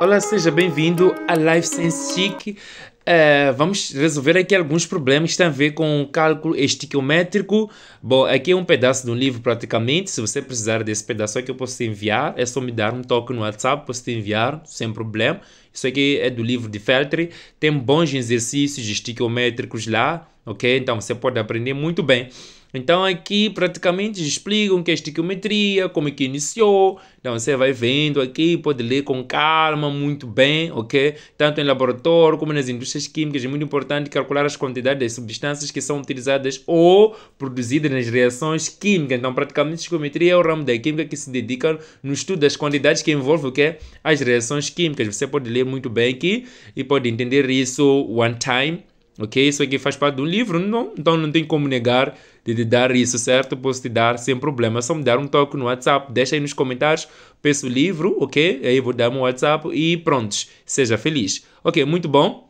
Olá, seja bem-vindo a Life Sense Chic. Uh, vamos resolver aqui alguns problemas que têm a ver com o cálculo estiquiométrico. Bom, aqui é um pedaço de um livro praticamente. Se você precisar desse pedaço aqui, eu posso te enviar. É só me dar um toque no WhatsApp, posso te enviar sem problema. Isso aqui é do livro de Feltri. Tem bons exercícios estiquiométricos lá, ok? Então você pode aprender muito bem. Então aqui praticamente explicam que a estiquiometria, como é que iniciou. Então você vai vendo aqui, pode ler com calma, muito bem, ok? Tanto em laboratório como nas indústrias químicas, é muito importante calcular as quantidades de substâncias que são utilizadas ou produzidas nas reações químicas. Então praticamente a estiquiometria é o ramo da química que se dedica no estudo das quantidades que envolve o que? As reações químicas. Você pode ler muito bem aqui e pode entender isso one time Ok? Isso aqui faz parte do livro, não, então não tem como negar de te dar isso, certo? Posso te dar sem problema. Só me dar um toque no WhatsApp, deixa aí nos comentários, peço o livro, ok? Aí vou dar meu WhatsApp e pronto. seja feliz. Ok, muito bom.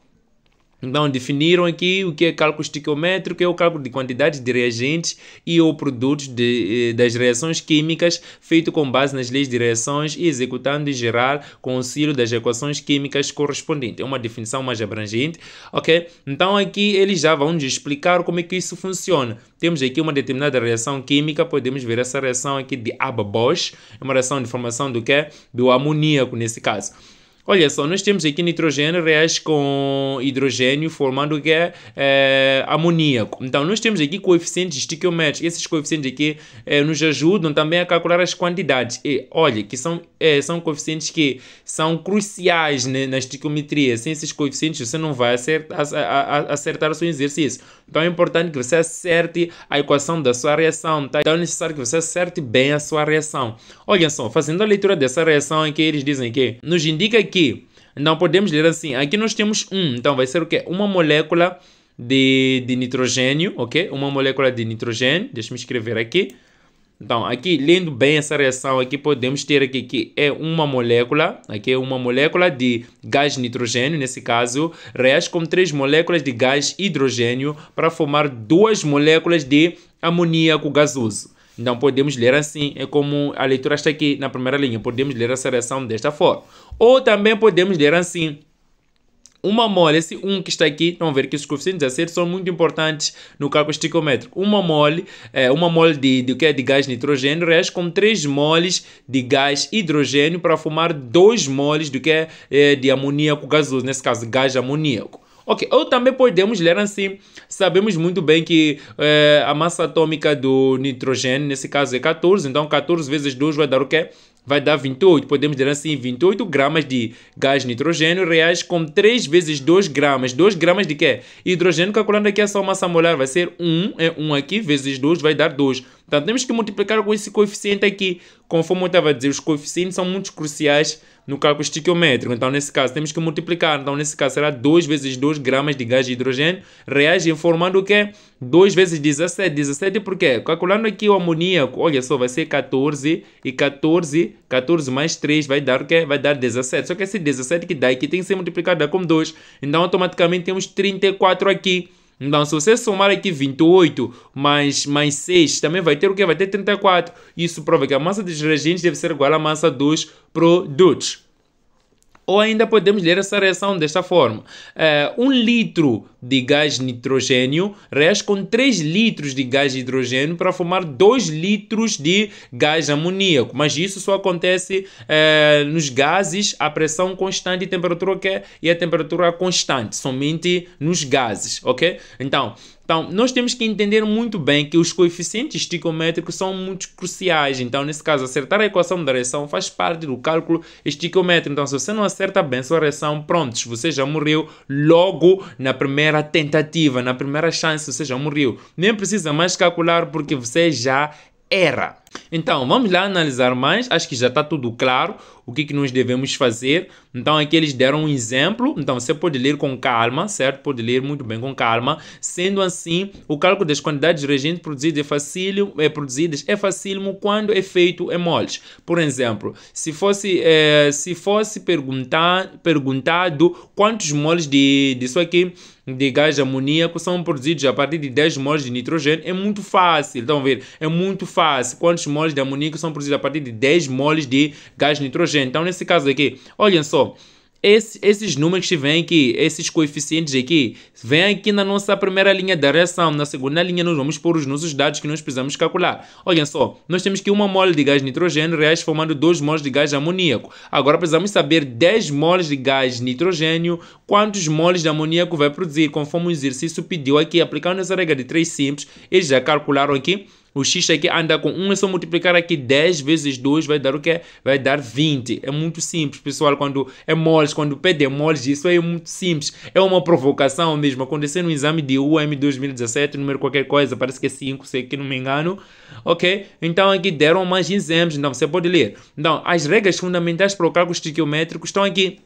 Então, definiram aqui o que é cálculo estequiométrico, é o cálculo de quantidades de reagentes e ou produtos de, eh, das reações químicas feito com base nas leis de reações e executando e gerar com o auxílio das equações químicas correspondentes. É uma definição mais abrangente, ok? Então, aqui eles já vão nos explicar como é que isso funciona. Temos aqui uma determinada reação química, podemos ver essa reação aqui de Aba-Bosch, é uma reação de formação do que? Do amoníaco, nesse caso. Olha só, nós temos aqui nitrogênio reage com hidrogênio formando que é, eh, amoníaco. Então, nós temos aqui coeficientes estequiométricos. Esses coeficientes aqui é, nos ajudam também a calcular as quantidades. E, olha, que são, é, são coeficientes que são cruciais né, na estequiometria. Sem esses coeficientes, você não vai acertar, acertar o seu exercício. Então, é importante que você acerte a equação da sua reação. Tá? Então, é necessário que você acerte bem a sua reação. Olha só, fazendo a leitura dessa reação aqui, eles dizem que nos indica que aqui. Então podemos ler assim, aqui nós temos um, então vai ser o quê? Uma molécula de, de nitrogênio, ok? Uma molécula de nitrogênio, deixa-me escrever aqui. Então, aqui, lendo bem essa reação aqui, podemos ter aqui que é uma molécula, aqui é uma molécula de gás nitrogênio, nesse caso, reage com três moléculas de gás hidrogênio para formar duas moléculas de amoníaco gasoso então podemos ler assim, é como a leitura está aqui na primeira linha, podemos ler a seleção desta forma. Ou também podemos ler assim, uma mole, esse 1 um que está aqui, vão ver que os coeficientes de acerto são muito importantes no cálculo esticométrico. Uma mole, é, uma mole de, de, de, é? de gás nitrogênio reage com 3 moles de gás hidrogênio para formar 2 moles do que é, é, de amoníaco gasoso, nesse caso, gás amoníaco. Ok, ou também podemos ler assim. Sabemos muito bem que é, a massa atômica do nitrogênio, nesse caso, é 14. Então, 14 vezes 2 vai dar o quê? Vai dar 28. Podemos ler assim: 28 gramas de gás nitrogênio reais com 3 vezes 2 gramas. 2 gramas de quê? Hidrogênio, calculando aqui a sua massa molar, vai ser 1. É 1 aqui, vezes 2 vai dar 2 Portanto, temos que multiplicar com esse coeficiente aqui. Conforme eu estava a dizer, os coeficientes são muito cruciais no cálculo estiquiométrico. Então, nesse caso, temos que multiplicar. Então, nesse caso, será 2 vezes 2 gramas de gás de hidrogênio. Reagem formando o quê? 2 é vezes 17. 17 por quê? Calculando aqui o amoníaco, olha só, vai ser 14 e 14, 14 mais 3 vai dar o quê? Vai dar 17. Só que esse 17 que dá aqui tem que ser multiplicado com 2. Então, automaticamente temos 34 aqui. Então, se você somar aqui 28 mais, mais 6, também vai ter o que? Vai ter 34. Isso prova que a massa dos reagentes deve ser igual à massa dos produtos. Ou ainda podemos ler essa reação desta forma. É, um litro de gás nitrogênio reage com 3 litros de gás de hidrogênio para formar 2 litros de gás amoníaco. Mas isso só acontece eh, nos gases a pressão constante e temperatura que é, e a temperatura constante, somente nos gases, ok? Então, então, nós temos que entender muito bem que os coeficientes esticométricos são muito cruciais. Então, nesse caso, acertar a equação da reação faz parte do cálculo esticométrico. Então, se você não acerta bem sua reação, pronto, você já morreu logo na primeira primeira tentativa, na primeira chance, você já morreu. Nem precisa mais calcular porque você já era. Então, vamos lá analisar mais. Acho que já está tudo claro o que, que nós devemos fazer. Então, aqui eles deram um exemplo. Então, você pode ler com calma, certo? Pode ler muito bem com calma. Sendo assim, o cálculo das quantidades de reagentes produzidas é fácil. é, produzidas é facílimo quando é feito em moles. Por exemplo, se fosse, é, se fosse perguntar, perguntado quantos moles de, disso aqui de gás amoníaco são produzidos a partir de 10 moles de nitrogênio, é muito fácil. Então, ver, é muito fácil. Quantos 200 moles de amoníaco são produzidos a partir de 10 moles de gás nitrogênio. Então, nesse caso aqui, olhem só. Esse, esses números que vêm aqui, esses coeficientes aqui, vêm aqui na nossa primeira linha da reação. Na segunda linha, nós vamos pôr os nossos dados que nós precisamos calcular. Olhem só, nós temos que uma mole de gás nitrogênio reage formando 2 moles de gás amoníaco. Agora precisamos saber 10 moles de gás nitrogênio, quantos moles de amoníaco vai produzir, conforme o exercício pediu aqui. Aplicando essa regra de 3 simples, eles já calcularam aqui o x tá aqui ah, anda com 1, é só multiplicar aqui 10 vezes 2, vai dar o quê? Vai dar 20. É muito simples, pessoal, quando é moles, quando pede é moles, isso aí é muito simples. É uma provocação mesmo, aconteceu no exame de UM 2017, número qualquer coisa, parece que é 5, sei que não me engano, ok? Então aqui deram mais exemplos, então você pode ler. Então, as regras fundamentais para o cálculo estiquiométrico estão aqui.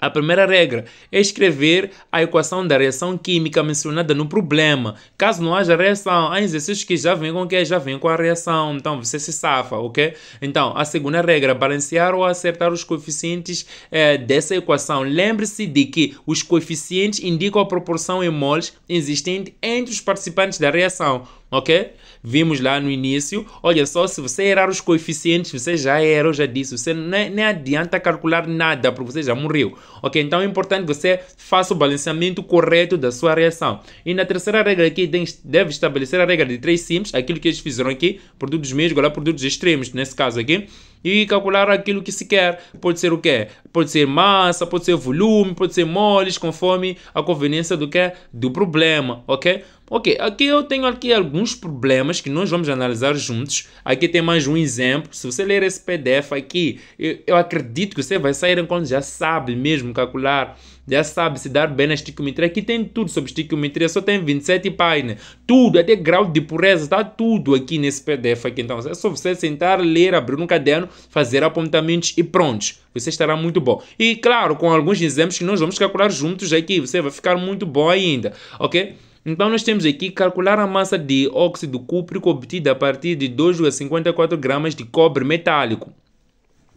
A primeira regra é escrever a equação da reação química mencionada no problema. Caso não haja reação, há exercícios que já vêm com que já vêm com a reação, então você se safa, ok? Então, a segunda regra, balancear ou acertar os coeficientes é, dessa equação. Lembre-se de que os coeficientes indicam a proporção em moles existente entre os participantes da reação, ok? vimos lá no início, olha só, se você errar os coeficientes, você já errou, já disse, você nem, nem adianta calcular nada, porque você já morreu. Ok, então é importante que você faça o balanceamento correto da sua reação. E na terceira regra aqui, deve estabelecer a regra de três simples, aquilo que eles fizeram aqui, produtos meios, agora produtos extremos, nesse caso aqui e calcular aquilo que se quer. Pode ser o quê? Pode ser massa, pode ser volume, pode ser moles, conforme a conveniência do que do problema, ok? Ok, aqui eu tenho aqui alguns problemas que nós vamos analisar juntos. Aqui tem mais um exemplo. Se você ler esse PDF aqui, eu, eu acredito que você vai sair quando já sabe mesmo calcular, já sabe se dar bem na estiquiometria. Aqui tem tudo sobre estiquiometria, só tem 27 páginas. Tudo, até grau de pureza, está tudo aqui nesse PDF aqui. Então é só você sentar, ler, abrir um caderno, fazer apontamentos e pronto. Você estará muito bom. E claro, com alguns exemplos que nós vamos calcular juntos aqui, você vai ficar muito bom ainda, ok? Então nós temos aqui calcular a massa de óxido cúprico obtida a partir de 2,54 gramas de cobre metálico.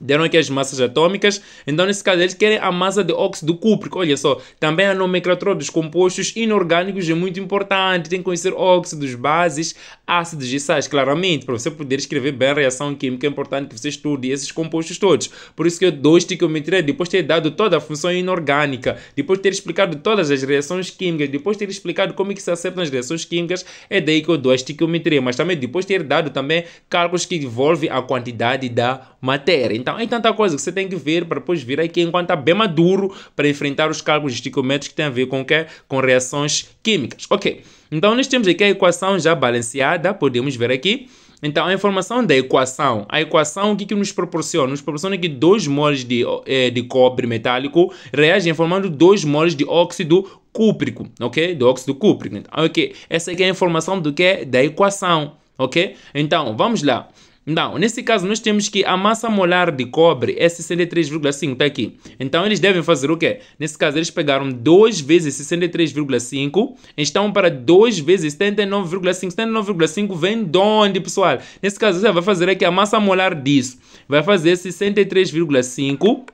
Deram aqui as massas atômicas, então nesse caso eles querem a massa de óxido cúprico. Olha só, também a nomenclatura dos compostos inorgânicos é muito importante. Tem que conhecer óxidos, bases, ácidos e sais, claramente, para você poder escrever bem a reação química. É importante que você estude esses compostos todos. Por isso que eu dou estiquiometria, depois ter dado toda a função inorgânica, depois ter explicado todas as reações químicas, depois ter explicado como é que se acertam as reações químicas, é daí que eu dou a estiquiometria. Mas também depois ter dado também cálculos que envolvem a quantidade da matéria. Então é tanta coisa que você tem que ver para depois vir aqui enquanto está bem maduro para enfrentar os cargos esticométricos que têm a ver com o quê? É? Com reações químicas. Ok, então nós temos aqui a equação já balanceada, podemos ver aqui. Então, a informação da equação. A equação, o que, que nos proporciona? Nos proporciona que 2 moles de, é, de cobre metálico reagem formando 2 moles de óxido cúprico, ok? Do óxido cúprico. Então, ok, essa aqui é a informação do que? É da equação, ok? Então, vamos lá. Não, nesse caso nós temos que a massa molar de cobre é 63,5, está aqui. Então eles devem fazer o quê? Nesse caso eles pegaram 2 vezes 63,5, estão para 2 vezes 79,5. 79,5 vem de onde, pessoal? Nesse caso você vai fazer aqui a massa molar disso. Vai fazer 63,5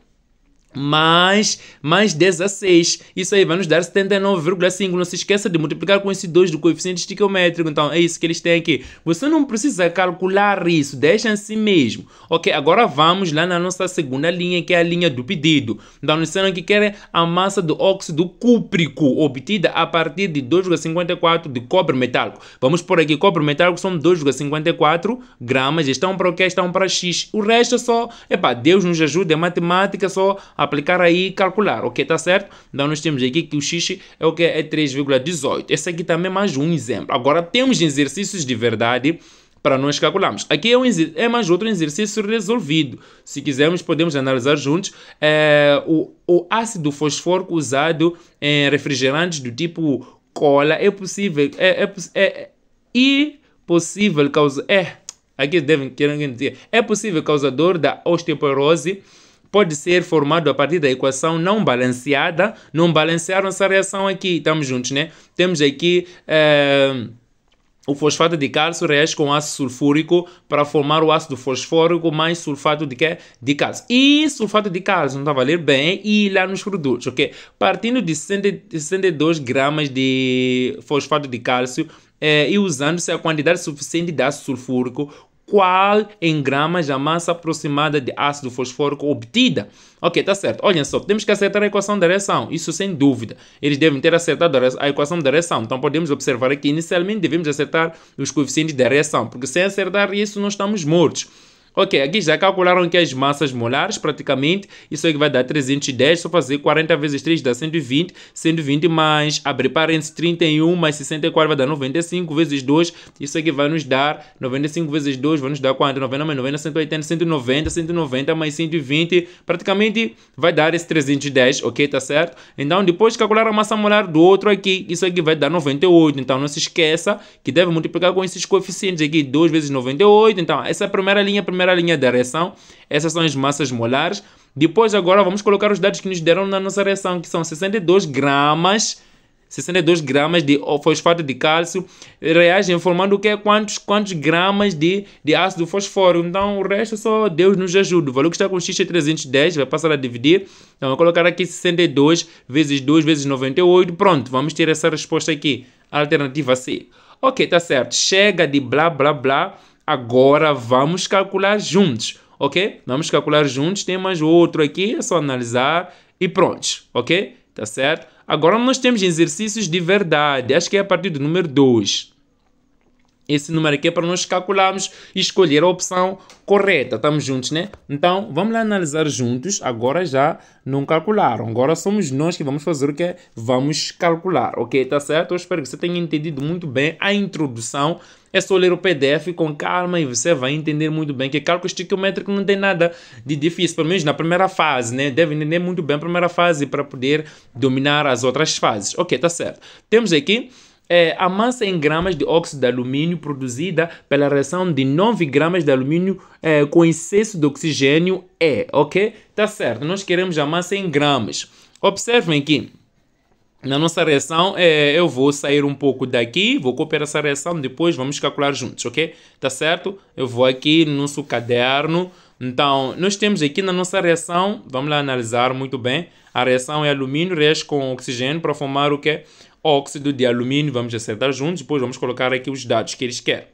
mais, mais 10 Isso aí vai nos dar 79,5. Não se esqueça de multiplicar com esse 2 do coeficiente estiquiométrico. Então, é isso que eles têm aqui. Você não precisa calcular isso. Deixa em assim si mesmo. Ok, agora vamos lá na nossa segunda linha, que é a linha do pedido. Então, disseram que querem a massa do óxido cúprico, obtida a partir de 2,54 de cobre metálico. Vamos por aqui. Cobre metálico são 2,54 gramas. Estão para o que? Estão para X. O resto é só... Epa, Deus nos ajude. É matemática só aplicar aí e calcular, ok? Tá certo? Então nós temos aqui que o x é o que? É 3,18. Esse aqui também é mais um exemplo. Agora temos exercícios de verdade para nós calcularmos. Aqui é, um, é, mais outro exercício resolvido. Se quisermos, podemos analisar juntos é, o, o ácido fosfórico usado em refrigerantes do tipo cola. É possível, é, é, é, é possível causar, é, aqui devem querer dizer, é possível causador da osteoporose, pode ser formado a partir da equação não balanceada. Não balancearam essa reação aqui. Estamos juntos, né? Temos aqui. Eh, o fosfato de cálcio reage com ácido sulfúrico para formar o ácido fosfórico mais sulfato de quê? De cálcio. E sulfato de cálcio, não está a bem, e lá nos produtos, ok? Partindo de 62 gramas de fosfato de cálcio, é, e usando-se a quantidade suficiente de ácido sulfúrico, qual em gramas a massa aproximada de ácido fosfórico obtida. Ok, tá certo. Olha só, temos que acertar a equação da reação, isso sem dúvida. Eles devem ter acertado a equação da reação. Então podemos observar aqui, inicialmente devemos acertar os coeficientes da reação, porque sem acertar isso nós estamos mortos. Ok, aqui já calcularam que as massas molares, praticamente, isso aqui vai dar 310, só fazer 40 vezes 3 dá 120, 120 mais, abre parênteses, 31 mais 64 vai dar 95 vezes 2, isso aqui vai nos dar 95 vezes 2, vai nos dar quanto? 90 mais 90, 180, 190, 190 mais 120, praticamente vai dar esse 310, ok? Tá certo? Então, depois de calcular a massa molar do outro aqui, isso aqui vai dar 98, então não se esqueça que deve multiplicar com esses coeficientes aqui, 2 vezes 98, então essa é a primeira linha, a primeira primeira linha da reação, essas são as massas molares. Depois, agora, vamos colocar os dados que nos deram na nossa reação, que são 62 gramas 62 gramas de fosfato de cálcio reagem formando o que quantos quantos gramas de, de ácido fosfórico então o resto só Deus nos ajuda o valor que está com x é 310 vai passar a dividir então vou colocar aqui 62 vezes 2 vezes 98 pronto vamos ter essa resposta aqui alternativa C ok tá certo chega de blá blá blá Agora vamos calcular juntos, ok? Vamos calcular juntos. Tem mais outro aqui, é só analisar e pronto, ok? Tá certo? Agora nós temos exercícios de verdade. Acho que é a partir do número 2 esse número aqui é para nós calcularmos e escolher a opção correta. Estamos juntos, né? Então, vamos lá analisar juntos. Agora já não calcularam. Agora somos nós que vamos fazer o que? É vamos calcular, ok? Tá certo? Eu espero que você tenha entendido muito bem a introdução. É só ler o PDF com calma e você vai entender muito bem que cálculo estiquiométrico não tem nada de difícil, pelo menos na primeira fase, né? Deve entender muito bem a primeira fase para poder dominar as outras fases. Ok, tá certo. Temos aqui é, a massa em gramas de óxido de alumínio produzida pela reação de 9 gramas de alumínio é, com excesso de oxigênio é, ok? Tá certo, nós queremos a massa em gramas. Observem que na nossa reação, é, eu vou sair um pouco daqui, vou copiar essa reação, depois vamos calcular juntos, ok? Tá certo? Eu vou aqui no nosso caderno. Então, nós temos aqui na nossa reação, vamos lá analisar muito bem. A reação é alumínio, reage com oxigênio para formar o que? óxido de alumínio, vamos acertar juntos, depois vamos colocar aqui os dados que eles querem,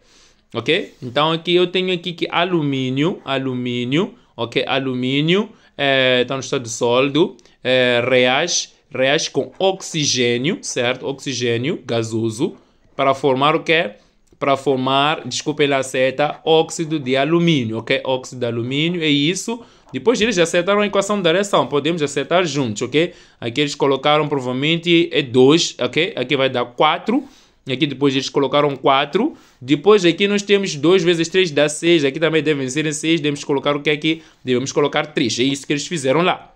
ok? Então aqui eu tenho aqui que alumínio, alumínio, ok? Alumínio está é, tá no estado sólido, é, reage, reage com oxigênio, certo? Oxigênio gasoso, para formar o que? Para formar, desculpem lá a seta, óxido de alumínio, ok? Óxido de alumínio, é isso. Depois eles acertaram a equação da direção, podemos acertar juntos, ok? Aqui eles colocaram provavelmente é 2, ok? Aqui vai dar 4. Aqui depois eles colocaram 4. Depois aqui nós temos 2 vezes 3 dá 6. Aqui também devem ser 6. Devemos colocar o que aqui? É devemos colocar 3. É isso que eles fizeram lá.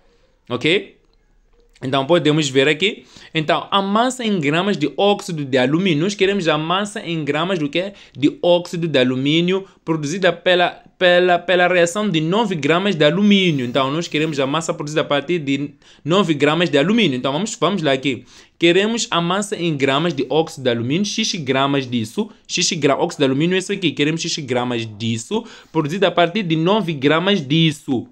Ok? Então podemos ver aqui. Então, a massa em gramas de óxido de alumínio. Nós queremos a massa em gramas do que? De óxido de alumínio produzida pela, pela, pela reação de 9 gramas de alumínio. Então, nós queremos a massa produzida a partir de 9 gramas de alumínio. Então, vamos, vamos lá aqui. Queremos a massa em gramas de óxido de alumínio, x gramas disso, x gramas, óxido de alumínio é isso aqui, queremos x gramas disso, produzida a partir de 9 gramas disso.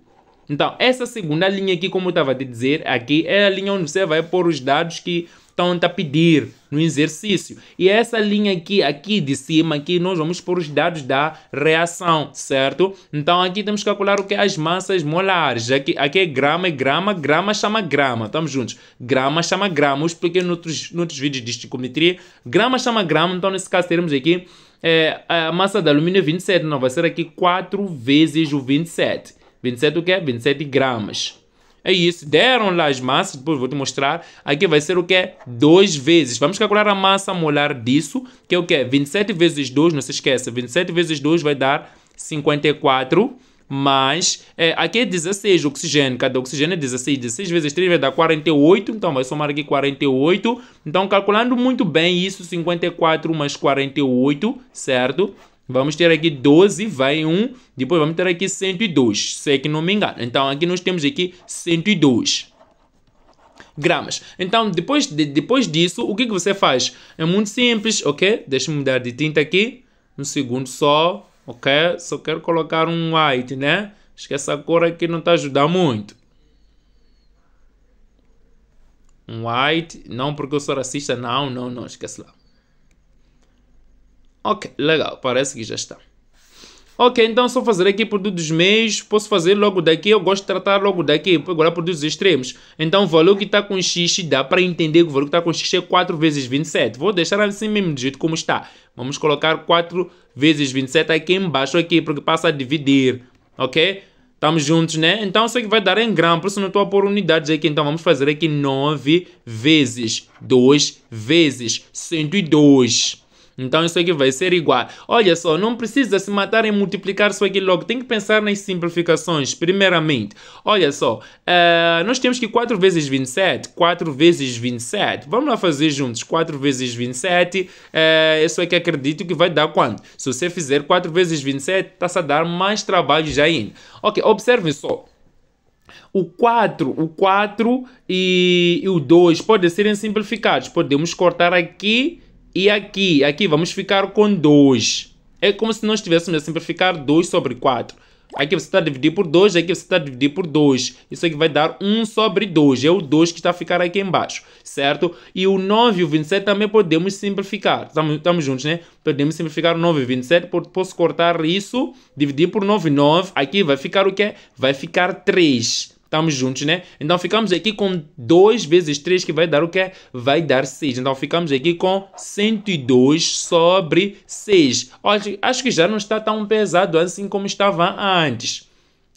Então, essa segunda linha aqui, como eu estava a dizer, aqui é a linha onde você vai pôr os dados que estão a pedir no exercício. E essa linha aqui, aqui de cima, aqui nós vamos pôr os dados da reação, certo? Então aqui temos que calcular o que é as massas molares. Aqui, aqui é grama, é grama, grama chama grama. Estamos juntos. Grama chama grama. Eu expliquei noutros, noutros vídeos de esticometria. Grama chama grama. Então nesse caso teremos aqui é, a massa de alumínio 27. É Não, vai ser aqui 4 vezes o 27. 27 o quê? 27 gramas. É isso, deram lá as massas, depois vou te mostrar. Aqui vai ser o quê? 2 vezes. Vamos calcular a massa molar disso, que é o quê? 27 vezes 2, não se esqueça, 27 vezes 2 vai dar 54, mas é, aqui é 16 oxigênio, cada oxigênio é 16, 16 vezes 3 vai dar 48, então vai somar aqui 48. Então, calculando muito bem isso, 54 mais 48, certo? Vamos ter aqui 12, vai 1. Depois vamos ter aqui 102, se é que não me engano. Então, aqui nós temos aqui 102 gramas. Então, depois, de, depois disso, o que, que você faz? É muito simples, ok? Deixa-me mudar de tinta aqui. Um segundo só, ok? Só quero colocar um white, né? Acho que essa cor aqui não está ajudando muito. Um white, não porque eu sou racista, não, não, não, esquece lá. Ok, legal, parece que já está. Ok, então só fazer aqui dos meios, posso fazer logo daqui, eu gosto de tratar logo daqui, agora produtos extremos. Então o valor que está com x, dá para entender que o valor que está com x é 4 vezes 27. Vou deixar assim mesmo, do jeito como está. Vamos colocar 4 vezes 27 aqui embaixo, aqui, porque passa a dividir, ok? Estamos juntos, né? Então isso aqui vai dar em grama, por isso não estou a pôr unidades aqui. Então vamos fazer aqui 9 vezes 2 vezes 102. Então isso aqui vai ser igual. Olha só, não precisa se matar em multiplicar isso aqui logo. Tem que pensar nas simplificações, primeiramente. Olha só, uh, nós temos que 4 vezes 27, 4 vezes 27. Vamos lá fazer juntos. 4 vezes 27, uh, isso aqui acredito que vai dar quanto? Se você fizer 4 vezes 27, está-se a dar mais trabalho já ainda. Ok, observem só. O 4, o 4 e, e o 2 podem serem simplificados. Podemos cortar aqui e aqui, aqui vamos ficar com 2. É como se nós tivéssemos a simplificar 2 sobre 4. Aqui você está a dividir por 2, aqui você está a dividir por 2. Isso aqui vai dar 1 sobre 2. É o 2 que está a ficar aqui embaixo, certo? E o 9 e o 27 também podemos simplificar. Estamos juntos, né? Podemos simplificar o 9 e 27. Posso cortar isso, dividir por 9 e 9. Aqui vai ficar o quê? Vai ficar 3. Estamos juntos, né? Então ficamos aqui com 2 vezes 3, que vai dar o quê? Vai dar 6. Então ficamos aqui com 102 sobre 6. Olha, acho que já não está tão pesado assim como estava antes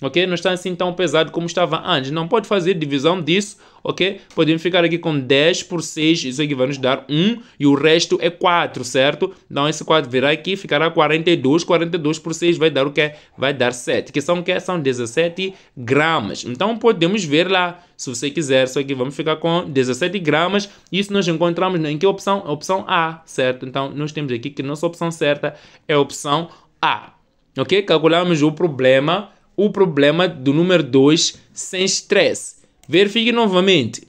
ok? Não está assim tão pesado como estava antes. Não pode fazer divisão disso, ok? Podemos ficar aqui com 10 por 6, isso aqui vai nos dar 1 e o resto é 4, certo? Então esse 4 virá aqui, ficará 42, 42 por 6 vai dar o quê? Vai dar 7, que são o quê? São 17 gramas. Então podemos ver lá, se você quiser, só que vamos ficar com 17 gramas, isso nós encontramos né? em que opção? opção A, certo? Então nós temos aqui que nossa opção certa é a opção A, ok? Calculamos o problema o problema do número 2 sem estresse. Verifique novamente.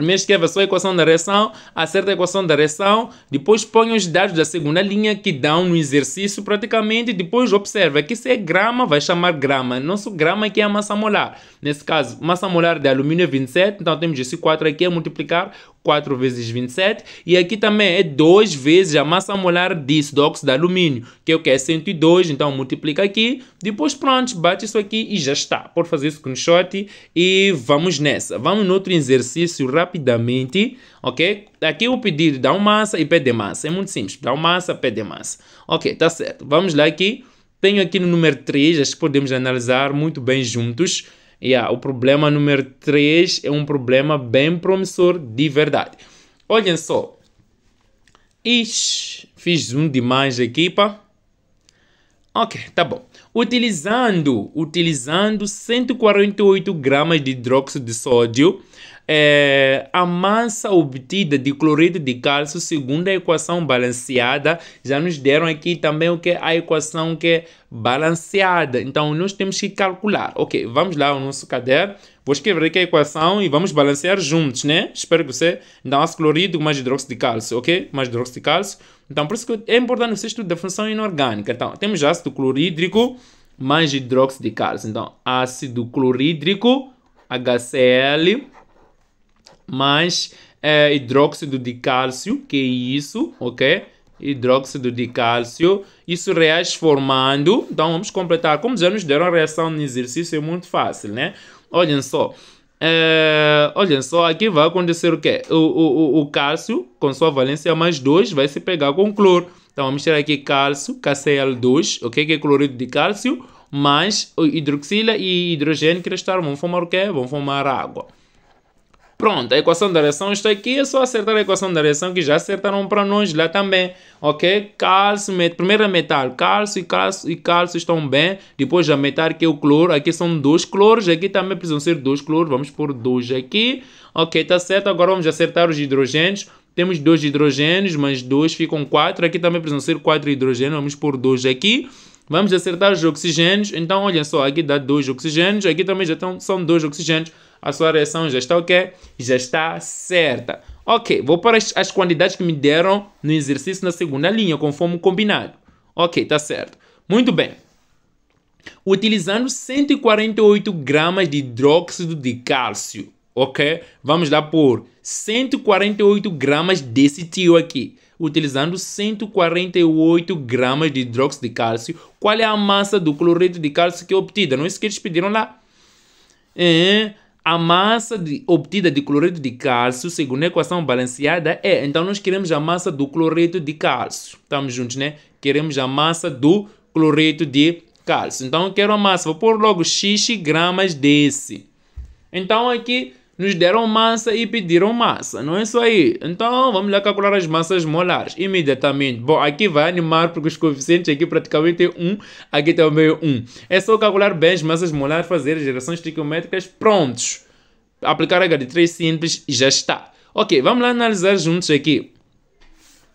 Primeiro escreva só a equação da reação, acerta a equação da reação, depois põe os dados da segunda linha que dão no exercício praticamente, depois observa que se é grama, vai chamar grama. Nosso grama aqui é a massa molar. Nesse caso, massa molar de alumínio é 27, então temos esse 4 aqui a multiplicar 4 vezes 27, e aqui também é 2 vezes a massa molar disso, do óxido de alumínio, que é o que é 102, então multiplica aqui, depois pronto, bate isso aqui e já está. Pode fazer isso com screenshot e vamos nessa. Vamos no outro exercício rápido rapidamente, ok? Aqui o pedido dá uma massa e pede massa. É muito simples. Dá uma massa, pede massa. Ok, tá certo. Vamos lá aqui. Tenho aqui no número 3, acho que podemos analisar muito bem juntos. Yeah, o problema número 3 é um problema bem promissor de verdade. Olhem só. Ixi, fiz zoom demais aqui, pá. Ok, tá bom. Utilizando, utilizando 148 gramas de hidróxido de sódio é, a massa obtida de cloreto de cálcio, segundo a equação balanceada, já nos deram aqui também o que é a equação que é balanceada. Então, nós temos que calcular. Ok, vamos lá o nosso caderno. Vou escrever aqui a equação e vamos balancear juntos, né? Espero que você... Então, ácido clorídrico mais hidróxido de cálcio, ok? Mais hidróxido de cálcio. Então, por isso que é importante você estudar a função inorgânica. Então, temos ácido clorídrico mais hidróxido de cálcio. Então, ácido clorídrico, HCl mais é, hidróxido de cálcio, que é isso, ok? Hidróxido de cálcio, isso reage formando. Então vamos completar. Como já nos deram a reação no exercício, é muito fácil, né? Olhem só. É, olhem só, aqui vai acontecer o quê? O, o, o, o cálcio, com sua valência mais 2, vai se pegar com cloro. Então vamos tirar aqui cálcio, KCl2, ok que é clorido de cálcio, mais hidroxila e hidrogênio que restaram. vão formar o quê? Vão formar água. Pronto, a equação da reação está aqui, é só acertar a equação da reação que já acertaram para nós lá também, ok? Cálcio, met... primeiro é metal, cálcio e cálcio e cálcio estão bem, depois a metal que é o cloro, aqui são dois cloros, aqui também precisam ser dois cloros, vamos por dois aqui, ok, está certo, agora vamos acertar os hidrogênios, temos dois hidrogênios, mas dois ficam quatro, aqui também precisam ser quatro hidrogênios, vamos por dois aqui, Vamos acertar os oxigênios, então olha só, aqui dá dois oxigênios, aqui também já estão, são dois oxigênios, a sua reação já está o quê? Já está certa. Ok, vou para as, as quantidades que me deram no exercício na segunda linha, conforme combinado. Ok, está certo. Muito bem. Utilizando 148 gramas de hidróxido de cálcio, ok? Vamos lá por 148 gramas desse tio aqui. Utilizando 148 gramas de hidróxido de cálcio, qual é a massa do cloreto de cálcio que é obtida? Não é isso que eles pediram lá? É a massa de, obtida de cloreto de cálcio, segundo a equação balanceada, é. Então, nós queremos a massa do cloreto de cálcio. Estamos juntos, né? Queremos a massa do cloreto de cálcio. Então, eu quero a massa. Vou pôr logo x gramas desse. Então, aqui nos deram massa e pediram massa, não é isso aí? Então vamos lá calcular as massas molares imediatamente. Bom, aqui vai animar porque os coeficientes aqui praticamente é 1, aqui também é 1. É só calcular bem as massas molares, fazer gerações trigonométricas, prontos. Aplicar H3 simples e já está. Ok, vamos lá analisar juntos aqui.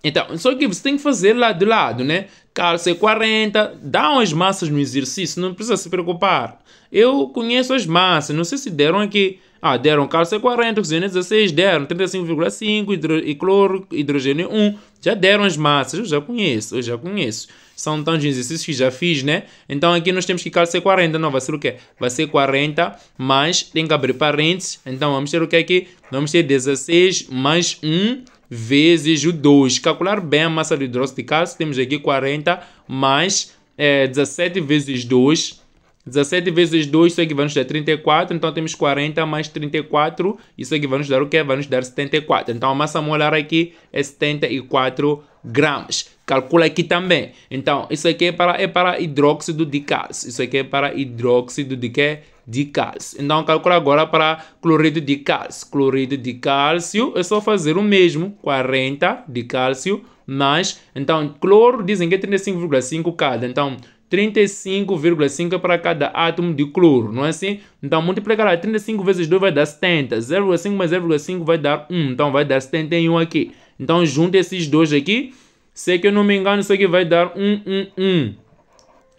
Então, só que você tem que fazer lá do lado, né? Cálcio é 40, dão as massas no exercício, não precisa se preocupar. Eu conheço as massas, não sei se deram aqui ah, deram cálcio 40, oxigênio 16, deram 35,5, hidro, e cloro, hidrogênio 1. Já deram as massas, eu já conheço, eu já conheço. São tantos exercícios que já fiz, né? Então aqui nós temos que cálcio 40, não, vai ser o quê? Vai ser 40, mais tem que abrir parênteses. Então vamos ter o que aqui? Vamos ter 16 mais 1 vezes o 2. Calcular bem a massa de hidróxido de cálcio, temos aqui 40 mais é, eh, 17 vezes 2, 17 vezes 2, isso aqui vai nos dar 34, então temos 40 mais 34, isso aqui vai nos dar o quê? Vai nos dar 74. Então a massa molar aqui é 74 gramas. Calcula aqui também. Então, isso aqui é para, é para hidróxido de cálcio. Isso aqui é para hidróxido de quê? De cálcio. Então, calcula agora para cloreto de cálcio. Cloreto de cálcio é só fazer o mesmo. 40 de cálcio mais... Então, cloro dizem que é 35,5 cada. Então, 35,5 para cada átomo de cloro, não é assim? Então, multiplicar 35 vezes 2 vai dar 70. 0,5 mais 0,5 vai dar 1. Então, vai dar 71 aqui. Então, junta esses dois aqui. Se que eu não me engano, isso aqui vai dar 1, 1, 1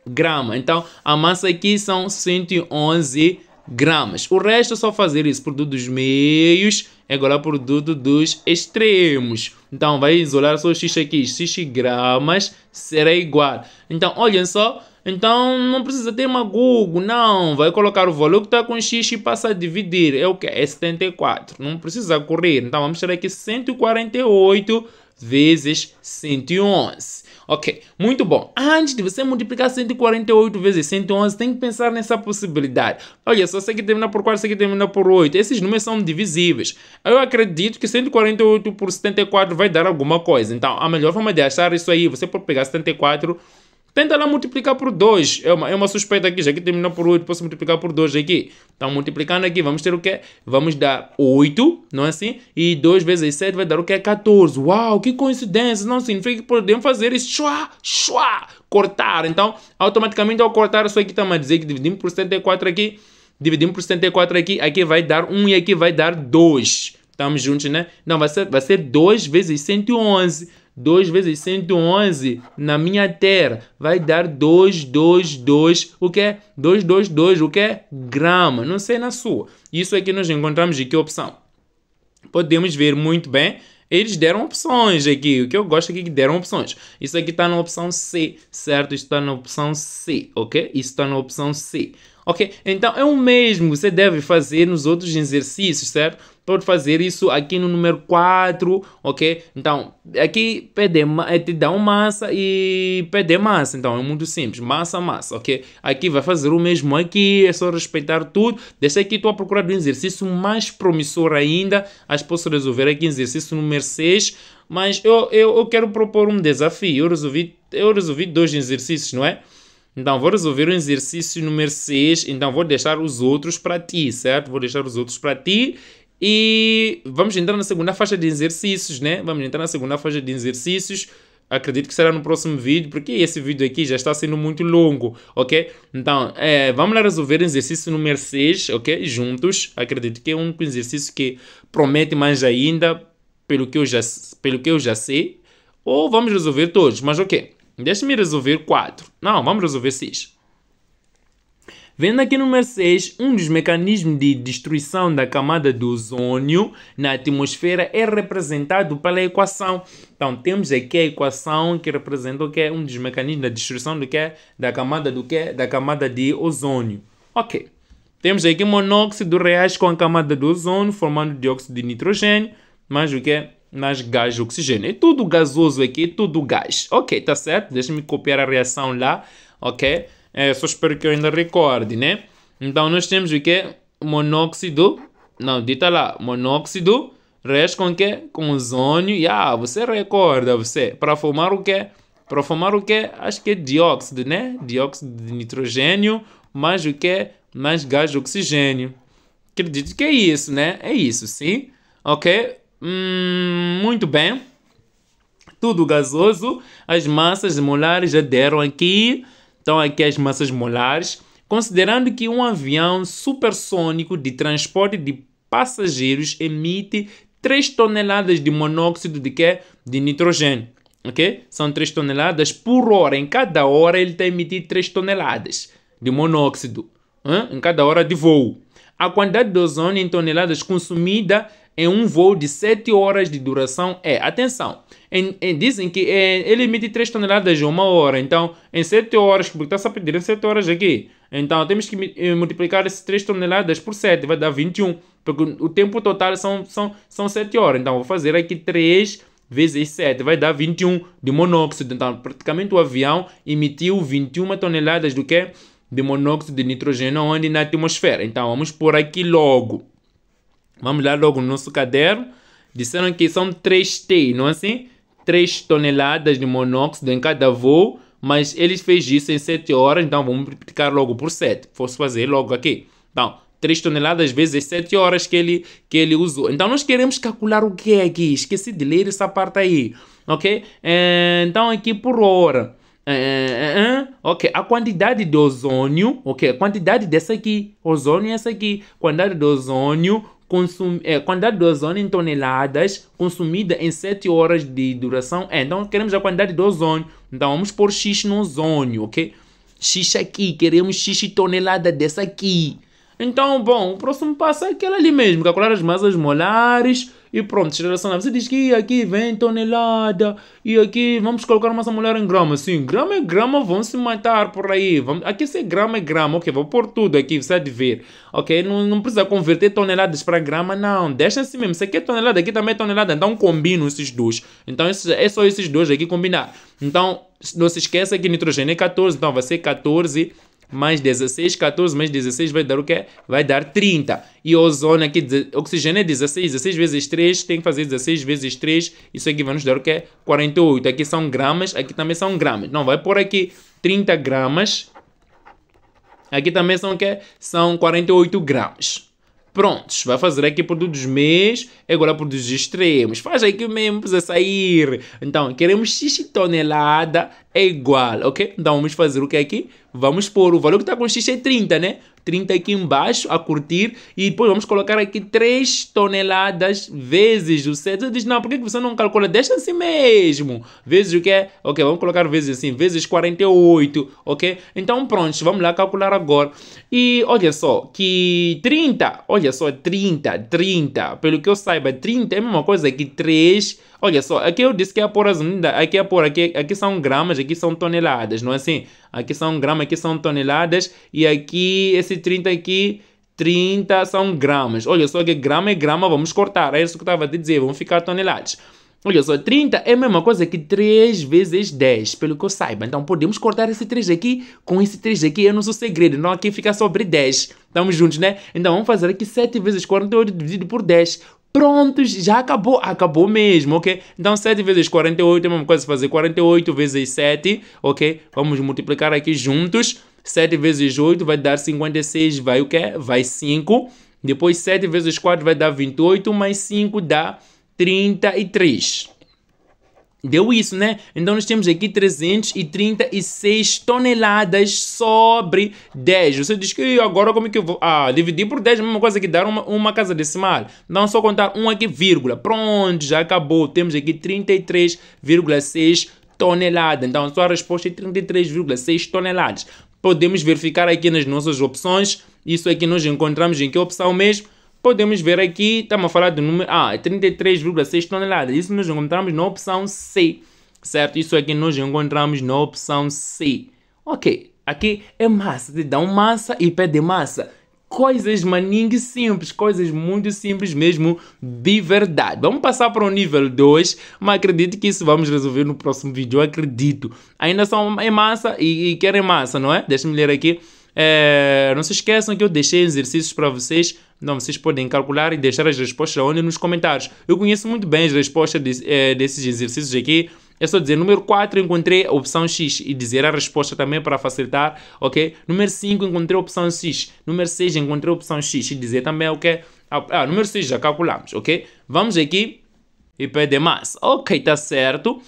grama. Então, a massa aqui são 111 gramas. O resto é só fazer isso por todos os meios é agora produto dos extremos. Então, vai isolar só x aqui. x gramas será igual. Então, olhem só. Então, não precisa ter uma Google, não. Vai colocar o valor que está com x e passa a dividir. É o que? É 74. Não precisa correr. Então, vamos tirar aqui 148 vezes 111. Ok, muito bom. Antes de você multiplicar 148 vezes 111, tem que pensar nessa possibilidade. Olha, só sei que termina por 4, sei que termina por 8. Esses números são divisíveis. Eu acredito que 148 por 74 vai dar alguma coisa. Então, a melhor forma de achar isso aí, você pode pegar 74 Tenta lá multiplicar por 2. É uma, é uma suspeita aqui, já que terminou por 8, posso multiplicar por 2 aqui. Então, multiplicando aqui, vamos ter o quê? Vamos dar 8, não é assim? E 2 vezes 7 vai dar o quê? 14. Uau, que coincidência! Não significa que podemos fazer isso. Chua, chua, cortar. Então, automaticamente ao cortar isso aqui, também a dizer que dividimos por 74 aqui, dividimos por 74 aqui, aqui vai dar 1 e aqui vai dar 2. Estamos juntos, né? Não, vai ser, vai ser 2 vezes 111 2 vezes 111 na minha terra vai dar 222, o que é? 222, o que é? Grama, não sei na sua. Isso é que nós encontramos de que opção? Podemos ver muito bem, eles deram opções aqui. O que eu gosto aqui é que deram opções. Isso aqui está na opção C, certo? Isso está na opção C, ok? Isso está na opção C. Ok? Então é o mesmo você deve fazer nos outros exercícios, certo? Pode fazer isso aqui no número 4, ok? Então, aqui perder, é te dá uma massa e perder massa. Então, é muito simples. Massa, massa, ok? Aqui vai fazer o mesmo aqui, é só respeitar tudo. Deixa aqui, estou a procurar um exercício mais promissor ainda. Acho que posso resolver aqui exercício número 6. Mas eu, eu, eu quero propor um desafio. Eu resolvi, eu resolvi dois exercícios, não é? Então vou resolver o exercício número 6, então vou deixar os outros para ti, certo? Vou deixar os outros para ti e vamos entrar na segunda faixa de exercícios, né? Vamos entrar na segunda faixa de exercícios. Acredito que será no próximo vídeo, porque esse vídeo aqui já está sendo muito longo, ok? Então, é, vamos lá resolver o exercício número 6, ok? Juntos. Acredito que é um exercício que promete mais ainda, pelo que eu já, pelo que eu já sei. Ou vamos resolver todos, mas ok. Deixa-me resolver 4. Não, vamos resolver 6. Vendo aqui número 6, um dos mecanismos de destruição da camada de ozônio na atmosfera é representado pela equação. Então, temos aqui a equação que representa o que é um dos mecanismos da destruição do que é, da camada do que é, da camada de ozônio. OK. Temos aqui monóxido reage com a camada de ozônio, formando dióxido de nitrogênio, mais o que é mas gás oxigênio. É tudo gasoso aqui, tudo gás. Ok, tá certo? Deixa-me copiar a reação lá, ok? É, só espero que eu ainda recorde, né? Então, nós temos o quê? Monóxido, não, dita lá, monóxido, resta com o quê? Com ozônio, e ah, você recorda, você, para formar o quê? Para formar o quê? Acho que é dióxido, né? Dióxido de nitrogênio, mais o quê? Mais gás de oxigênio. Acredito que é isso, né? É isso, sim? Ok? Hum, muito bem. Tudo gasoso. As massas molares já deram aqui. Então, aqui as massas molares. Considerando que um avião supersônico de transporte de passageiros emite 3 toneladas de monóxido de quê? De nitrogênio. Ok? São 3 toneladas por hora. Em cada hora ele está emitido 3 toneladas de monóxido. Hein? Em cada hora de voo. A quantidade de ozônio em toneladas consumida em um voo de 7 horas de duração é, atenção, em, em, dizem que é, ele emite 3 toneladas em uma hora, então em 7 horas, porque está só pedindo 7 horas aqui, então temos que eh, multiplicar essas 3 toneladas por 7, vai dar 21, porque o tempo total são, são, são 7 horas, então vou fazer aqui 3 vezes 7, vai dar 21 de monóxido, então praticamente o avião emitiu 21 toneladas do que? De monóxido de nitrogênio onde na atmosfera, então vamos por aqui logo. Vamos lá logo no nosso caderno. Disseram que são 3T, não é assim? 3 toneladas de monóxido em cada voo, mas eles fez isso em 7 horas, então vamos multiplicar logo por 7. Posso fazer logo aqui. Então, 3 toneladas vezes 7 horas que ele, que ele usou. Então, nós queremos calcular o que é aqui. Esqueci de ler essa parte aí, ok? É, então, aqui por hora. É, é, é, ok, a quantidade de ozônio, ok, a quantidade dessa aqui, ozônio é essa aqui, quantidade de ozônio consum, é, quantidade de ozônio em toneladas consumida em 7 horas de duração. É, então queremos a quantidade de ozônio. Então vamos pôr X no ozônio, ok? X aqui, queremos X tonelada dessa aqui. Então, bom, o próximo passo é aquele ali mesmo, é calcular as massas molares e pronto, relacionar. Você diz que aqui vem tonelada e aqui vamos colocar massa molar em grama. Sim, grama é grama, vão se matar por aí. aqui se é grama é grama, ok, vou pôr tudo aqui, você deve de ver. Ok, não, não precisa converter toneladas para grama, não. Deixa assim mesmo, isso aqui é tonelada, aqui também é tonelada, então combino esses dois. Então é só esses dois aqui combinar. Então, não se esqueça que nitrogênio é 14, então vai ser 14 mais 16, 14 mais 16 vai dar o quê? Vai dar 30. E ozônio aqui, oxigênio é 16, 16 vezes 3, tem que fazer 16 vezes 3, isso aqui vai nos dar o quê? 48. Aqui são gramas, aqui também são gramas. Não, vai por aqui 30 gramas. Aqui também são o quê? São 48 gramas. Prontos, vai fazer aqui produtos meios e agora produtos extremos. Faz aqui mesmo precisa sair. Então, queremos x tonelada é igual, ok? Então, vamos fazer o que aqui? vamos pôr o valor que está com X é 30, né? 30 aqui embaixo a curtir e depois vamos colocar aqui 3 toneladas vezes o set. Eu disse, não, por que você não calcula? Deixa assim mesmo. Vezes o quê? É, ok, vamos colocar vezes assim, vezes 48, ok? Então pronto, vamos lá calcular agora. E olha só, que 30, olha só, 30, 30, pelo que eu saiba, 30 é a mesma coisa que 3 Olha só, aqui eu disse que é por as unidades, aqui é por, aqui, aqui são gramas, aqui são toneladas, não é assim? Aqui são gramas, aqui são toneladas e aqui, esse 30 aqui, 30 são gramas. Olha só que grama é grama, vamos cortar, é isso que eu estava a dizer, vão ficar toneladas. Olha só, 30 é a mesma coisa que 3 vezes 10, pelo que eu saiba. Então podemos cortar esse 3 aqui com esse 3 aqui, Eu não sou segredo. Não, aqui fica sobre 10. Estamos juntos, né? Então vamos fazer aqui 7 vezes 48 dividido por 10. Prontos, já acabou, acabou mesmo, ok? Então 7 vezes 48 é a mesma coisa fazer 48 vezes 7, ok? Vamos multiplicar aqui juntos. 7 vezes 8 vai dar 56, vai o quê? Vai 5. Depois 7 vezes 4 vai dar 28, mais 5 dá 33. Deu isso, né? Então nós temos aqui 336 toneladas sobre 10. Você diz que agora como é que eu vou. Ah, dividir por 10 é a mesma coisa que dar uma, uma casa decimal. Então só contar um aqui, vírgula. Pronto, já acabou. Temos aqui 33,6 toneladas. Então a sua resposta é 33,6 toneladas. Podemos verificar aqui nas nossas opções. Isso aqui nós encontramos em que opção mesmo? podemos ver aqui, estamos a falar do número A, ah, 33,6 é toneladas. Isso nós encontramos na opção C, certo? Isso aqui nós encontramos na opção C. Ok, aqui é massa, te dão massa e pede massa. Coisas maningue simples, coisas muito simples mesmo, de verdade. Vamos passar para o nível 2, mas acredito que isso vamos resolver no próximo vídeo, acredito. Ainda são é massa e, e querem massa, não é? Deixa-me ler aqui. É, não se esqueçam que eu deixei exercícios para vocês não, vocês podem calcular e deixar as respostas onde nos comentários. Eu conheço muito bem as respostas de, é, eh, desses exercícios aqui. É só dizer, número 4 encontrei a opção X e dizer a resposta também para facilitar, ok? Número 5 encontrei a opção X. Número 6 encontrei a opção X e dizer também, ok? Ah, ah número 6 já calculamos, ok? Vamos aqui e pede mais. Ok, tá certo.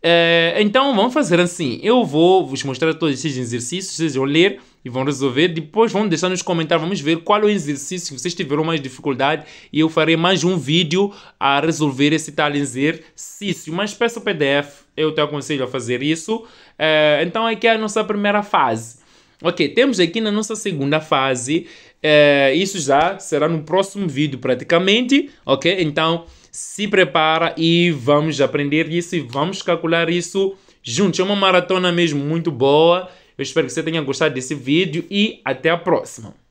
É, então, vamos fazer assim. Eu vou vos mostrar todos esses exercícios, vocês vão ler e vão resolver. Depois vão deixar nos comentários, vamos ver qual é o exercício que vocês tiveram mais dificuldade e eu farei mais um vídeo a resolver esse tal exercício. Mas peço o PDF, eu te aconselho a fazer isso. É, então aqui é a nossa primeira fase. Ok, temos aqui na nossa segunda fase, é, isso já será no próximo vídeo praticamente, ok? Então se prepara e vamos aprender isso e vamos calcular isso juntos. É uma maratona mesmo muito boa eu espero que você tenha gostado desse vídeo e até a próxima.